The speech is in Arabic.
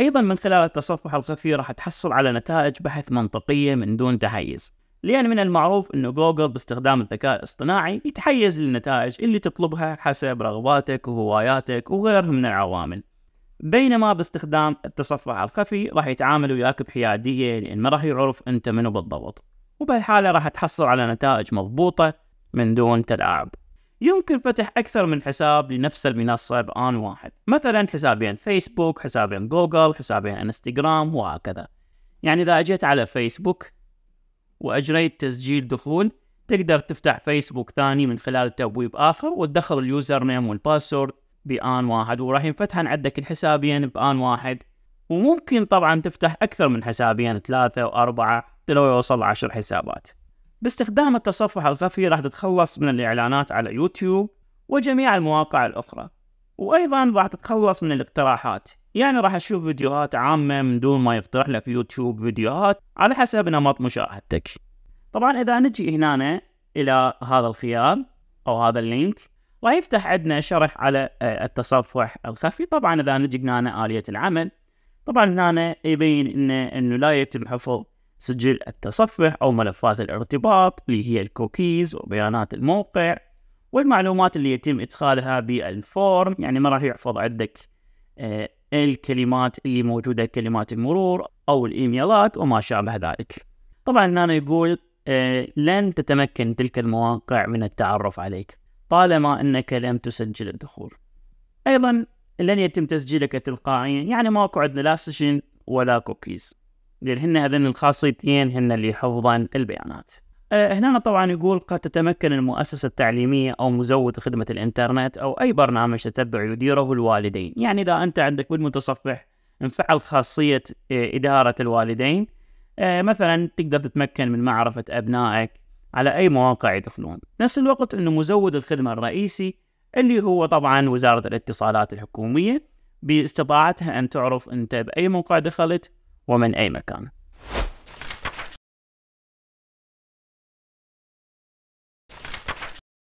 أيضا من خلال التصفح الخفي راح تحصل على نتائج بحث منطقية من دون تحيز لأن من المعروف أن جوجل باستخدام الذكاء الاصطناعي يتحيز للنتائج اللي تطلبها حسب رغباتك وهواياتك وغيرها من العوامل بينما باستخدام التصفح الخفي راح يتعامل وياك بحيادية لأن ما راح يعرف أنت منو بالضبط وبهالحالة راح تحصل على نتائج مضبوطة من دون تلاعب يمكن فتح أكثر من حساب لنفس المنصة بآن واحد مثلا حسابين فيسبوك حسابين جوجل حسابين انستغرام وهكذا يعني إذا أجيت على فيسبوك وأجريت تسجيل دخول تقدر تفتح فيسبوك ثاني من خلال تبويب آخر وتدخل اليوزر نيم والباسورد بآن واحد وراح ينفتحن عندك الحسابين بآن واحد وممكن طبعا تفتح أكثر من حسابين ثلاثة وأربعة لو يوصل عشر حسابات باستخدام التصفح الخفي راح تتخلص من الإعلانات على يوتيوب وجميع المواقع الأخرى وأيضا راح تتخلص من الاقتراحات يعني راح تشوف فيديوهات عامة من دون ما يقترح لك يوتيوب فيديوهات على حسب نمط مشاهدتك طبعا إذا نجي هنا إلى هذا الخيار أو هذا اللينك راح يفتح عندنا شرح على آه، التصفح الخفي طبعا إذا نجي هنا آلية العمل طبعا هنا يبين إنه, إنه لا يتم حفظ سجل التصفح أو ملفات الارتباط اللي هي الكوكيز وبيانات الموقع والمعلومات اللي يتم إدخالها بالفورم يعني ما راح يحفظ عندك آه، الكلمات اللي موجودة كلمات المرور أو الإيميلات وما شابه ذلك طبعا هنا يقول آه، لن تتمكن تلك المواقع من التعرف عليك طالما أنك لم تسجل الدخول أيضا لن يتم تسجيلك تلقائيا يعني ماكو عندنا لا سيشن ولا كوكيز لان هن هذين الخاصيتين هن اللي يحفظن البيانات. آه، هنا طبعا يقول قد تتمكن المؤسسة التعليمية أو مزود خدمة الإنترنت أو أي برنامج تتبع يديره الوالدين يعني إذا أنت عندك بالمتصفح انفعل خاصية آه، إدارة الوالدين آه، مثلا تقدر تتمكن من معرفة أبنائك على أي مواقع يدخلون نفس الوقت أنه مزود الخدمة الرئيسي اللي هو طبعا وزارة الاتصالات الحكومية باستطاعتها أن تعرف أنت بأي موقع دخلت woman Amicon.